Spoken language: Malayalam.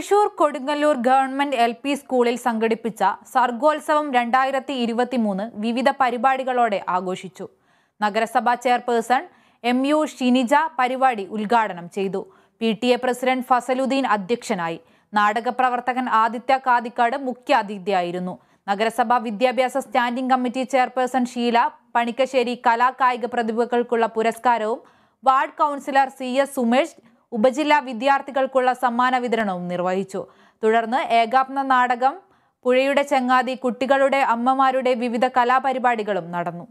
Thrissur Kodungallur government L P സ്കൂളിൽ സംഘടിപ്പിച്ച സർഗോത്സവം രണ്ടായിരത്തി മൂന്ന് വിവിധ പരിപാടികളോടെ ആഘോഷിച്ചു നഗരസഭാ ചെയർപേഴ്സൺ എം യു ഷിനിജ പരിപാടി ഉദ്ഘാടനം ചെയ്തു P T A president Fazaluddeen അധ്യക്ഷനായി നാടകപ്രവർത്തകൻ ആദിത്യ കാതിക്കാട് മുഖ്യാതിഥിയായിരുന്നു നഗരസഭാ വിദ്യാഭ്യാസ standing committee chairperson Sheela Panikkassery കലാകായിക പ്രതിഭകൾക്കുള്ള പുരസ്കാരവും ward councillor C S Sumesh ഉപജില്ലാ വിദ്യാർത്ഥികൾക്കുള്ള സമ്മാന വിതരണവും നിർവഹിച്ചു തുടർന്ന് ഏകാപ്ന നാടകം പുഴയുടെ ചങ്ങാതി കുട്ടികളുടെ അമ്മമാരുടെ വിവിധ കലാപരിപാടികളും നടന്നു